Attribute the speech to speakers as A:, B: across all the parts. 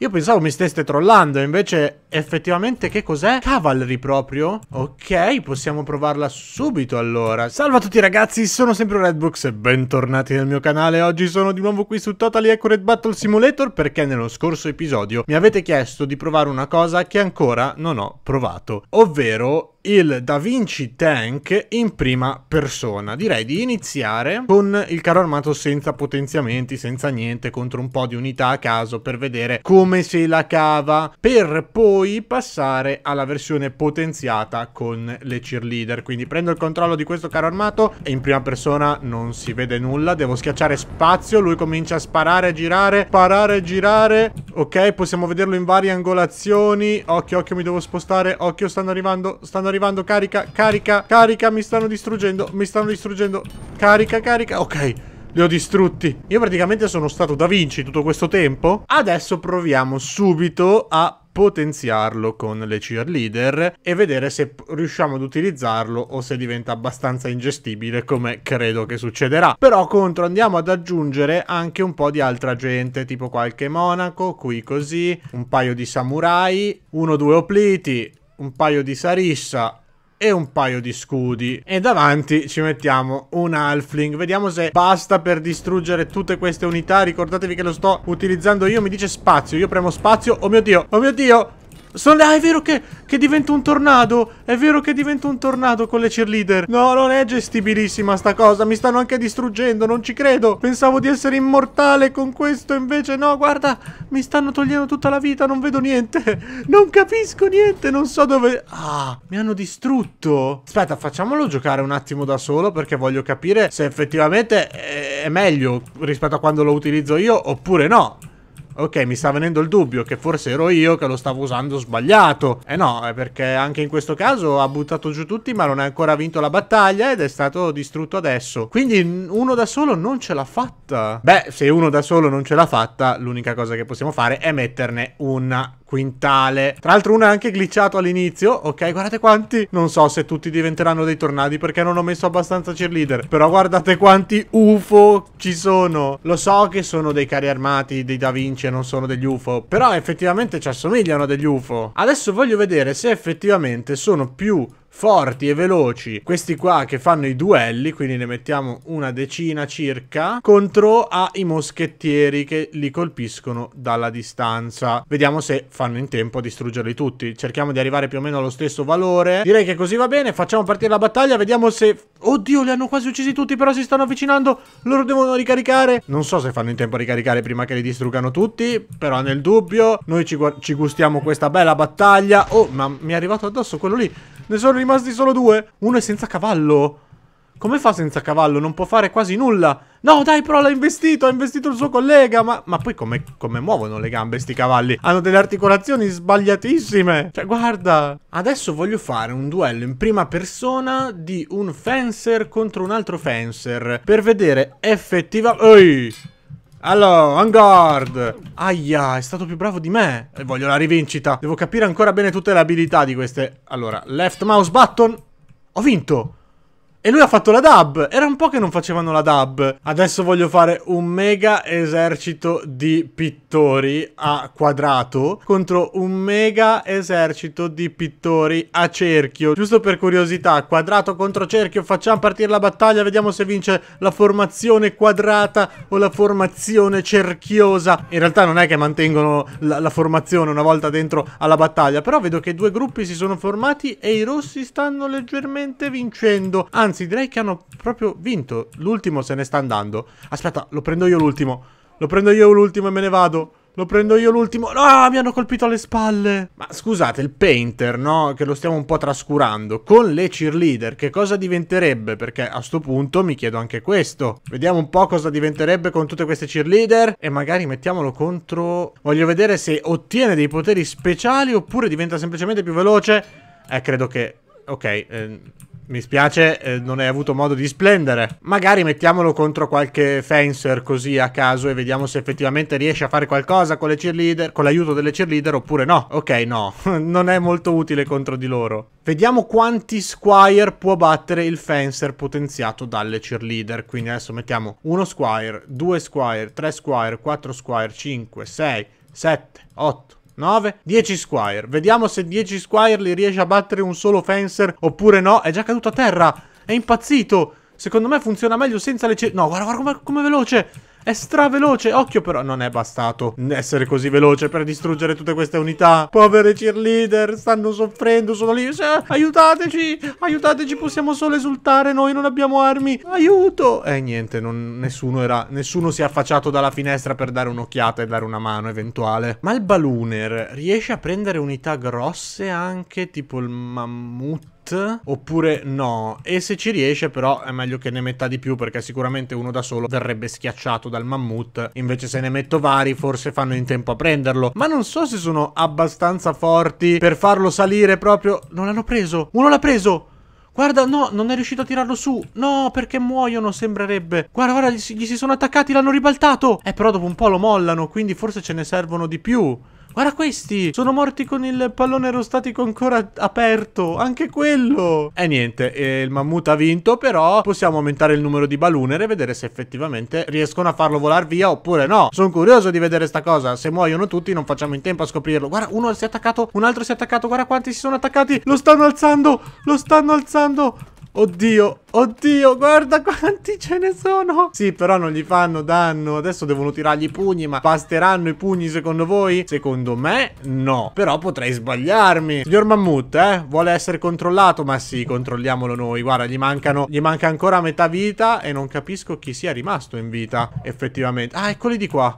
A: Io pensavo mi steste trollando, invece effettivamente che cos'è? Cavalry proprio? Ok, possiamo provarla subito allora. Salve a tutti ragazzi, sono sempre Redbrooks e bentornati nel mio canale. Oggi sono di nuovo qui su Totally Accurate Battle Simulator perché nello scorso episodio mi avete chiesto di provare una cosa che ancora non ho provato. Ovvero il Da Vinci Tank in prima persona. Direi di iniziare con il carro armato senza potenziamenti, senza niente, contro un po' di unità a caso per vedere come se la cava, per poi passare alla versione potenziata con le cheerleader. Quindi prendo il controllo di questo carro armato e in prima persona non si vede nulla, devo schiacciare spazio, lui comincia a sparare, a girare, sparare, a girare Ok, possiamo vederlo in varie angolazioni. Occhio, occhio, mi devo spostare. Occhio, stanno arrivando, stanno arrivando. Carica, carica, carica, mi stanno distruggendo, mi stanno distruggendo. Carica, carica, ok. Li ho distrutti. Io praticamente sono stato Da Vinci tutto questo tempo. Adesso proviamo subito a potenziarlo con le cheerleader e vedere se riusciamo ad utilizzarlo o se diventa abbastanza ingestibile come credo che succederà. Però contro andiamo ad aggiungere anche un po' di altra gente, tipo qualche monaco, qui così, un paio di samurai, uno o due opliti, un paio di sarissa, e un paio di scudi e davanti ci mettiamo un halfling vediamo se basta per distruggere tutte queste unità ricordatevi che lo sto utilizzando io mi dice spazio io premo spazio oh mio dio oh mio dio sono... Ah, è vero che, che divento un tornado. È vero che divento un tornado con le cheerleader. No, non è gestibilissima sta cosa. Mi stanno anche distruggendo, non ci credo. Pensavo di essere immortale con questo, invece no, guarda. Mi stanno togliendo tutta la vita, non vedo niente. Non capisco niente, non so dove... Ah, mi hanno distrutto. Aspetta, facciamolo giocare un attimo da solo perché voglio capire se effettivamente è meglio rispetto a quando lo utilizzo io oppure no ok, mi sta venendo il dubbio che forse ero io che lo stavo usando sbagliato. eh no, è perché anche in questo caso ha buttato giù tutti, ma non ha ancora vinto la battaglia ed è stato distrutto adesso. Quindi uno da solo non ce l'ha fatta. Beh, se uno da solo non ce l'ha fatta, l'unica cosa che possiamo fare è metterne una quintale. Tra l'altro uno è anche glitchato all'inizio, ok? Guardate quanti, non so se tutti diventeranno dei tornadi perché non ho messo abbastanza cheerleader, però guardate quanti UFO ci sono. Lo so che sono dei carri armati, dei Da Vinci e non sono degli UFO, però effettivamente ci assomigliano a degli UFO. Adesso voglio vedere se effettivamente sono più forti e veloci questi qua che fanno i duelli, quindi ne mettiamo una decina circa, contro ai moschettieri che li colpiscono dalla distanza. Vediamo se fanno in tempo a distruggerli tutti. Cerchiamo di arrivare più o meno allo stesso valore. Direi che così va bene, facciamo partire la battaglia, vediamo se... Oddio, li hanno quasi uccisi tutti, però si stanno avvicinando, loro devono ricaricare. Non so se fanno in tempo a ricaricare prima che li distruggano tutti, però nel dubbio noi ci, ci gustiamo questa bella battaglia. Oh, ma mi è arrivato addosso quello lì. Ne sono rimasti solo due. Uno è senza cavallo. Come fa senza cavallo? Non può fare quasi nulla. No, dai, però l'ha investito, ha investito il suo collega. Ma, ma poi come, come, muovono le gambe sti cavalli? Hanno delle articolazioni sbagliatissime. Cioè, guarda. Adesso voglio fare un duello in prima persona di un fencer contro un altro fencer. Per vedere effettivamente... Ehi! Allora, on guard. Aia, è stato più bravo di me. E voglio la rivincita. Devo capire ancora bene tutte le abilità di queste. Allora, left mouse button. Ho vinto. E lui ha fatto la dub. Era un po' che non facevano la dub. Adesso voglio fare un mega esercito di pittori a quadrato contro un mega esercito di pittori a cerchio. Giusto per curiosità, quadrato contro cerchio, facciamo partire la battaglia, vediamo se vince la formazione quadrata o la formazione cerchiosa. In realtà non è che mantengono la, la formazione una volta dentro alla battaglia, però vedo che due gruppi si sono formati e i rossi stanno leggermente vincendo. Anzi, Anzi, direi che hanno proprio vinto. L'ultimo se ne sta andando. Aspetta, lo prendo io l'ultimo. Lo prendo io l'ultimo e me ne vado. Lo prendo io l'ultimo. Ah, no, mi hanno colpito alle spalle. Ma scusate, il painter, no? Che lo stiamo un po' trascurando. Con le cheerleader, che cosa diventerebbe? Perché a sto punto mi chiedo anche questo. Vediamo un po' cosa diventerebbe con tutte queste cheerleader. E magari mettiamolo contro... Voglio vedere se ottiene dei poteri speciali oppure diventa semplicemente più veloce. Eh, credo che... Ok, eh, mi spiace, eh, non hai avuto modo di splendere. Magari mettiamolo contro qualche fencer così a caso e vediamo se effettivamente riesce a fare qualcosa con le cheerleader, con l'aiuto delle cheerleader oppure no. Ok, no, non è molto utile contro di loro. Vediamo quanti squire può battere il fencer potenziato dalle cheerleader. Quindi adesso mettiamo uno squire, due squire, tre squire, quattro squire, 5, 6, 7, 8, 9, 10 squire. Vediamo se 10 squire li riesce a battere un solo fencer oppure no. È già caduto a terra. È impazzito. Secondo me funziona meglio senza le... No, guarda, guarda come, è veloce! È straveloce, occhio però non è bastato essere così veloce per distruggere tutte queste unità. Povere cheerleader, stanno soffrendo, sono lì. aiutateci, aiutateci, possiamo solo esultare, noi non abbiamo armi. Aiuto! E eh, niente, non, nessuno, era, nessuno si è affacciato dalla finestra per dare un'occhiata e dare una mano eventuale. Ma il baluner riesce a prendere unità grosse anche, tipo il mammut oppure no. E se ci riesce però è meglio che ne metta di più perché sicuramente uno da solo verrebbe schiacciato dal mammut. Invece se ne metto vari forse fanno in tempo a prenderlo. Ma non so se sono abbastanza forti per farlo salire proprio... Non l'hanno preso! Uno l'ha preso! Guarda, no, non è riuscito a tirarlo su. No, perché muoiono, sembrerebbe. Guarda, guarda, gli si, gli si sono attaccati, l'hanno ribaltato. Eh, però dopo un po' lo mollano, quindi forse ce ne servono di più. Guarda questi! Sono morti con il pallone aerostatico ancora aperto. Anche quello! E niente, eh, il mammut ha vinto, però possiamo aumentare il numero di balunere e vedere se effettivamente riescono a farlo volare via oppure no. Sono curioso di vedere sta cosa. Se muoiono tutti non facciamo in tempo a scoprirlo. Guarda, uno si è attaccato, un altro si è attaccato. Guarda quanti si sono attaccati. Lo stanno alzando! Lo stanno alzando! Oddio, oddio, guarda quanti ce ne sono Sì, però non gli fanno danno Adesso devono tirargli i pugni, ma basteranno i pugni secondo voi? Secondo me no Però potrei sbagliarmi Signor Mammut, eh, vuole essere controllato Ma sì, controlliamolo noi Guarda, gli mancano, gli manca ancora metà vita E non capisco chi sia rimasto in vita Effettivamente, ah, eccoli di qua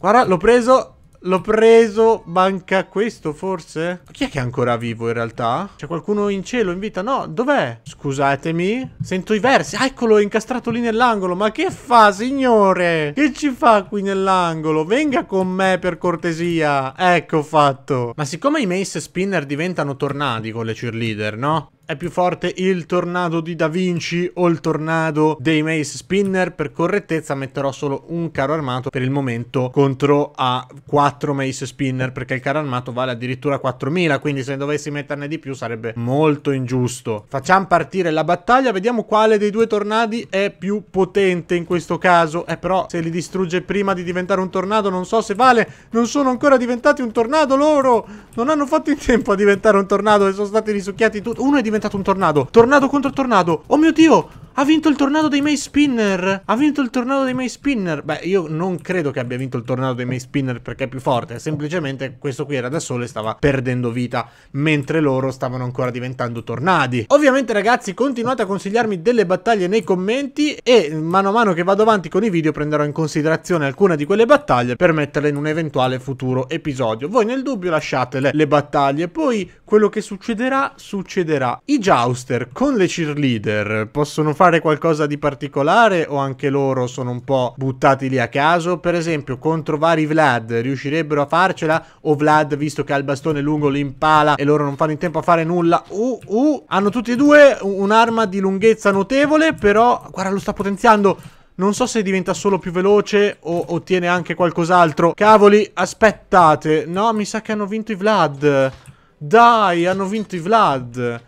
A: Guarda, l'ho preso L'ho preso, manca questo forse? Chi è che è ancora vivo in realtà? C'è qualcuno in cielo, in vita? No, dov'è? Scusatemi, sento i versi. Ah, eccolo, è incastrato lì nell'angolo. Ma che fa, signore? Che ci fa qui nell'angolo? Venga con me, per cortesia. Ecco fatto. Ma siccome i Mace Spinner diventano tornadi con le cheerleader, no? è più forte il tornado di Da Vinci o il tornado dei Mace Spinner. Per correttezza metterò solo un carro armato per il momento contro a 4 Mace Spinner perché il carro armato vale addirittura 4000, quindi se ne dovessi metterne di più sarebbe molto ingiusto. Facciamo partire la battaglia, vediamo quale dei due tornadi è più potente in questo caso. Eh però se li distrugge prima di diventare un tornado non so se vale, non sono ancora diventati un tornado loro! Non hanno fatto in tempo a diventare un tornado e sono stati risucchiati tutti. Uno è diventato diventato un tornado. Tornado contro tornado. Oh mio Dio. Ha vinto il tornado dei May Spinner! Ha vinto il tornado dei May Spinner! Beh, io non credo che abbia vinto il tornado dei May Spinner perché è più forte. Semplicemente questo qui era da solo e stava perdendo vita, mentre loro stavano ancora diventando tornadi. Ovviamente, ragazzi, continuate a consigliarmi delle battaglie nei commenti e mano a mano che vado avanti con i video prenderò in considerazione alcune di quelle battaglie per metterle in un eventuale futuro episodio. Voi nel dubbio lasciatele le battaglie, poi quello che succederà, succederà. I jouster con le cheerleader possono fare fare qualcosa di particolare o anche loro sono un po' buttati lì a caso? Per esempio, contro vari Vlad riuscirebbero a farcela? O Vlad, visto che ha il bastone lungo, li impala e loro non fanno in tempo a fare nulla? Uh, uh, hanno tutti e due un'arma di lunghezza notevole, però guarda, lo sta potenziando. Non so se diventa solo più veloce o ottiene anche qualcos'altro. Cavoli, aspettate. No, mi sa che hanno vinto i Vlad. Dai, hanno vinto i Vlad.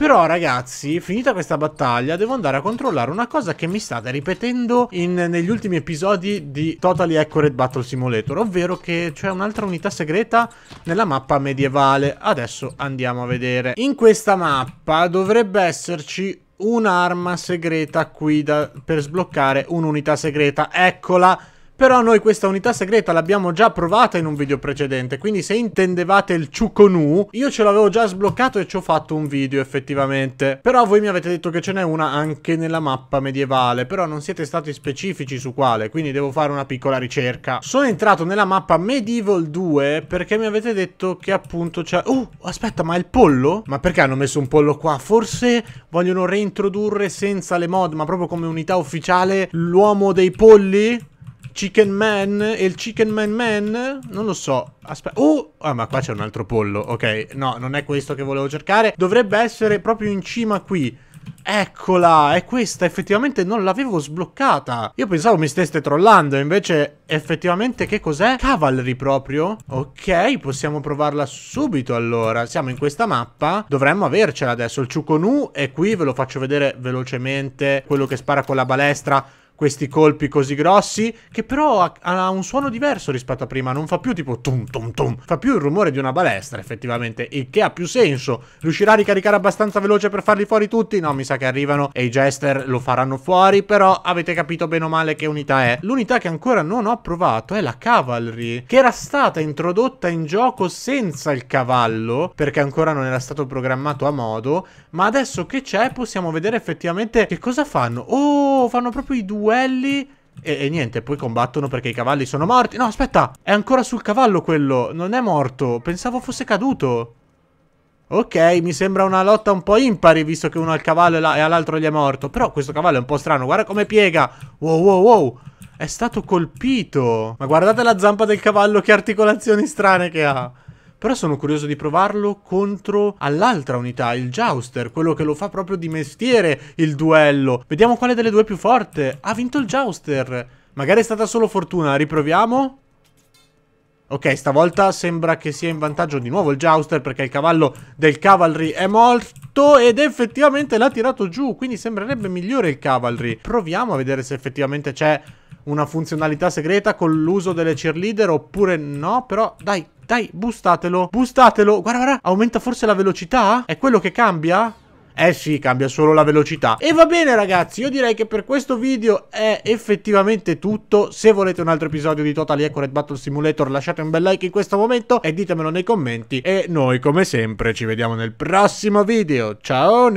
A: Però ragazzi, finita questa battaglia, devo andare a controllare una cosa che mi state ripetendo in, negli ultimi episodi di Totally Accurate Battle Simulator, ovvero che c'è un'altra unità segreta nella mappa medievale. Adesso andiamo a vedere. In questa mappa dovrebbe esserci un'arma segreta qui da, per sbloccare un'unità segreta. Eccola! Però noi questa unità segreta l'abbiamo già provata in un video precedente, quindi se intendevate il Chukonu, io ce l'avevo già sbloccato e ci ho fatto un video effettivamente. Però voi mi avete detto che ce n'è una anche nella mappa medievale, però non siete stati specifici su quale, quindi devo fare una piccola ricerca. Sono entrato nella mappa Medieval 2 perché mi avete detto che appunto c'è... Uh, aspetta, ma il pollo? Ma perché hanno messo un pollo qua? Forse vogliono reintrodurre senza le mod, ma proprio come unità ufficiale, l'uomo dei polli? Chicken Man e il Chicken Man Man? Non lo so. Aspetta. Oh! Uh, ah, ma qua c'è un altro pollo. Ok, no, non è questo che volevo cercare. Dovrebbe essere proprio in cima qui. Eccola, è questa, effettivamente non l'avevo sbloccata. Io pensavo mi steste trollando, invece effettivamente che cos'è? Cavalry proprio? Ok, possiamo provarla subito allora. Siamo in questa mappa, dovremmo avercela adesso. Il Ciuconu è qui, ve lo faccio vedere velocemente. Quello che spara con la balestra questi colpi così grossi, che però ha, ha, un suono diverso rispetto a prima, non fa più tipo tum tum tum, fa più il rumore di una balestra effettivamente, il che ha più senso. Riuscirà a ricaricare abbastanza veloce per farli fuori tutti? No, mi sa che arrivano e i Jester lo faranno fuori, però avete capito bene o male che unità è. L'unità che ancora non ho provato è la Cavalry, che era stata introdotta in gioco senza il cavallo, perché ancora non era stato programmato a modo, ma adesso che c'è possiamo vedere effettivamente che cosa fanno. Oh, fanno proprio i due quelli... E, e, niente, poi combattono perché i cavalli sono morti. No, aspetta, è ancora sul cavallo quello. Non è morto. Pensavo fosse caduto. Ok, mi sembra una lotta un po' impari, visto che uno ha il cavallo e all'altro gli è morto. Però questo cavallo è un po' strano. Guarda come piega. Wow, wow, wow. È stato colpito. Ma guardate la zampa del cavallo, che articolazioni strane che ha. Però sono curioso di provarlo contro all'altra unità, il Jouster, quello che lo fa proprio di mestiere il duello. Vediamo quale delle due è più forte. Ha vinto il Jouster. Magari è stata solo fortuna, riproviamo. Ok, stavolta sembra che sia in vantaggio di nuovo il Jouster perché il cavallo del Cavalry è morto ed effettivamente l'ha tirato giù, quindi sembrerebbe migliore il Cavalry. Proviamo a vedere se effettivamente c'è una funzionalità segreta con l'uso delle cheerleader oppure no, però dai, dai, boostatelo, boostatelo Guarda, guarda. Aumenta forse la velocità? È quello che cambia? Eh sì, cambia solo la velocità. E va bene ragazzi, io direi che per questo video è effettivamente tutto. Se volete un altro episodio di Totally Accurate Battle Simulator lasciate un bel like in questo momento e ditemelo nei commenti. E noi come sempre ci vediamo nel prossimo video. Ciao!